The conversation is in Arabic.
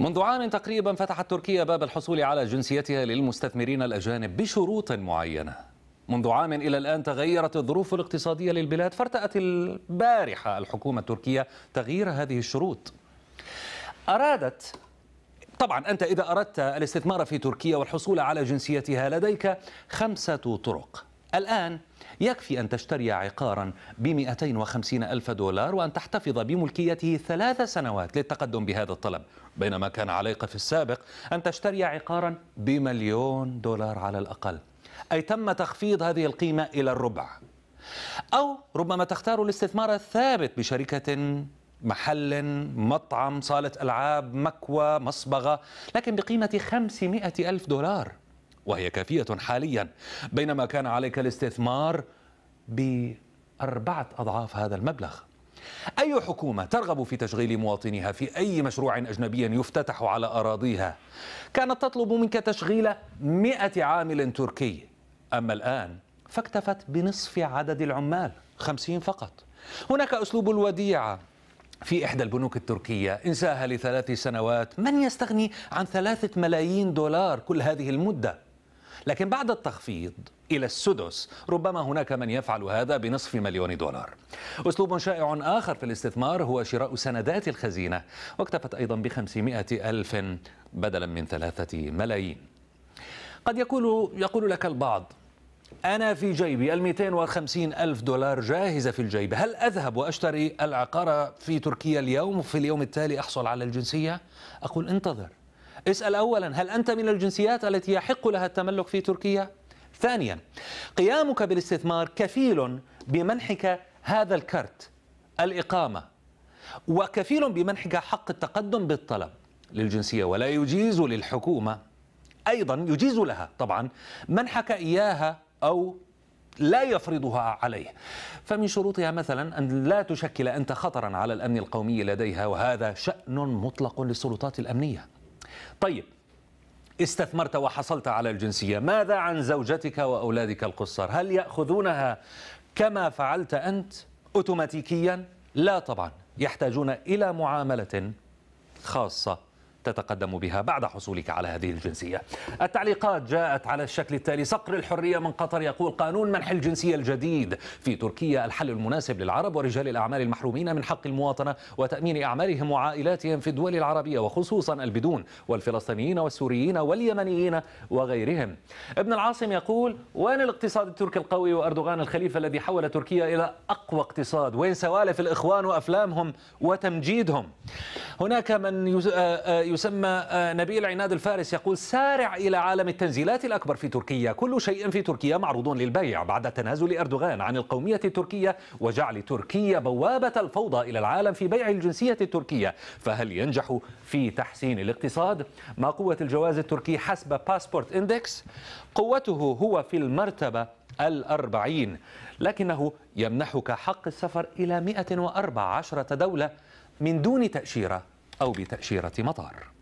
منذ عام تقريبا فتحت تركيا باب الحصول على جنسيتها للمستثمرين الأجانب بشروط معينة منذ عام إلى الآن تغيرت الظروف الاقتصادية للبلاد فارتأت البارحة الحكومة التركية تغيير هذه الشروط أرادت طبعا أنت إذا أردت الاستثمار في تركيا والحصول على جنسيتها لديك خمسة طرق الآن يكفي أن تشتري عقارا ب 250 ألف دولار وأن تحتفظ بملكيته ثلاث سنوات للتقدم بهذا الطلب بينما كان عليك في السابق أن تشتري عقارا بمليون دولار على الأقل أي تم تخفيض هذه القيمة إلى الربع أو ربما تختار الاستثمار الثابت بشركة محل مطعم صالة ألعاب مكوى مصبغة لكن بقيمة 500 ألف دولار وهي كافية حاليا بينما كان عليك الاستثمار بأربعة أضعاف هذا المبلغ أي حكومة ترغب في تشغيل مواطنيها في أي مشروع أجنبي يفتتح على أراضيها كانت تطلب منك تشغيل مئة عامل تركي أما الآن فاكتفت بنصف عدد العمال خمسين فقط هناك أسلوب الوديعة في إحدى البنوك التركية إنساها لثلاث سنوات من يستغني عن ثلاثة ملايين دولار كل هذه المدة لكن بعد التخفيض إلى السدس ربما هناك من يفعل هذا بنصف مليون دولار أسلوب شائع آخر في الاستثمار هو شراء سندات الخزينة واكتفت أيضا بخمسمائة ألف بدلا من ثلاثة ملايين قد يقول, يقول لك البعض أنا في جيبي ال وخمسين ألف دولار جاهزة في الجيب هل أذهب وأشتري العقار في تركيا اليوم وفي اليوم التالي أحصل على الجنسية؟ أقول انتظر اسأل أولا هل أنت من الجنسيات التي يحق لها التملك في تركيا؟ ثانيا قيامك بالاستثمار كفيل بمنحك هذا الكرت الإقامة وكفيل بمنحك حق التقدم بالطلب للجنسية ولا يجيز للحكومة أيضا يجيز لها طبعا منحك إياها أو لا يفرضها عليه فمن شروطها مثلا أن لا تشكل أنت خطرا على الأمن القومي لديها وهذا شأن مطلق للسلطات الأمنية طيب استثمرت وحصلت على الجنسية ماذا عن زوجتك وأولادك القصار هل يأخذونها كما فعلت أنت أوتوماتيكيا لا طبعا يحتاجون إلى معاملة خاصة تتقدم بها بعد حصولك على هذه الجنسية التعليقات جاءت على الشكل التالي صقر الحرية من قطر يقول قانون منح الجنسية الجديد في تركيا الحل المناسب للعرب ورجال الأعمال المحرومين من حق المواطنة وتأمين أعمالهم وعائلاتهم في الدول العربية وخصوصا البدون والفلسطينيين والسوريين واليمنيين وغيرهم ابن العاصم يقول وين الاقتصاد التركي القوي وأردوغان الخليفة الذي حول تركيا إلى أقوى اقتصاد وين سوالف الإخوان وأفلامهم وتمجيدهم هناك من آه، آه، يسمى آه، نبيل عناد الفارس يقول سارع إلى عالم التنزيلات الأكبر في تركيا كل شيء في تركيا معروض للبيع بعد تنازل أردوغان عن القومية التركية وجعل تركيا بوابة الفوضى إلى العالم في بيع الجنسية التركية فهل ينجح في تحسين الاقتصاد؟ ما قوة الجواز التركي حسب باسبورت إندكس؟ قوته هو في المرتبة الأربعين لكنه يمنحك حق السفر إلى 114 دولة من دون تأشيرة أو بتأشيرة مطار